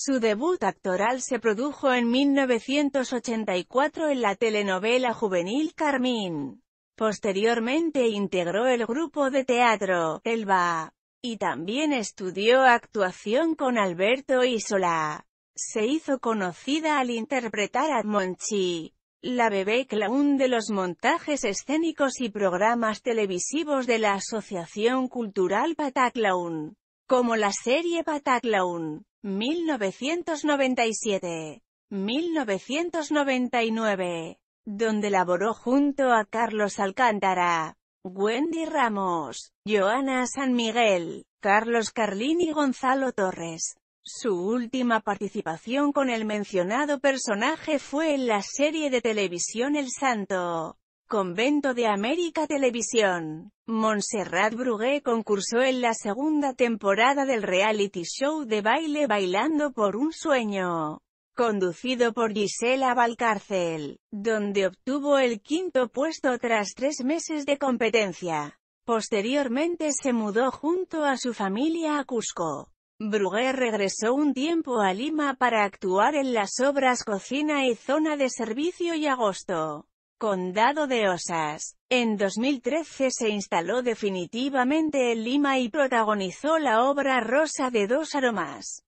Su debut actoral se produjo en 1984 en la telenovela juvenil Carmín. Posteriormente integró el grupo de teatro, Elba, y también estudió actuación con Alberto Isola. Se hizo conocida al interpretar a Monchi, la bebé clown de los montajes escénicos y programas televisivos de la Asociación Cultural Pataclown, como la serie Pataclown. 1997, 1999, donde laboró junto a Carlos Alcántara, Wendy Ramos, Joana San Miguel, Carlos Carlín y Gonzalo Torres. Su última participación con el mencionado personaje fue en la serie de televisión El Santo. Convento de América Televisión. Montserrat Brugué concursó en la segunda temporada del reality show de baile Bailando por un sueño, conducido por Gisela Valcárcel, donde obtuvo el quinto puesto tras tres meses de competencia. Posteriormente se mudó junto a su familia a Cusco. Brugué regresó un tiempo a Lima para actuar en las obras Cocina y Zona de Servicio y Agosto. Condado de Osas. En 2013 se instaló definitivamente en Lima y protagonizó la obra Rosa de dos aromas.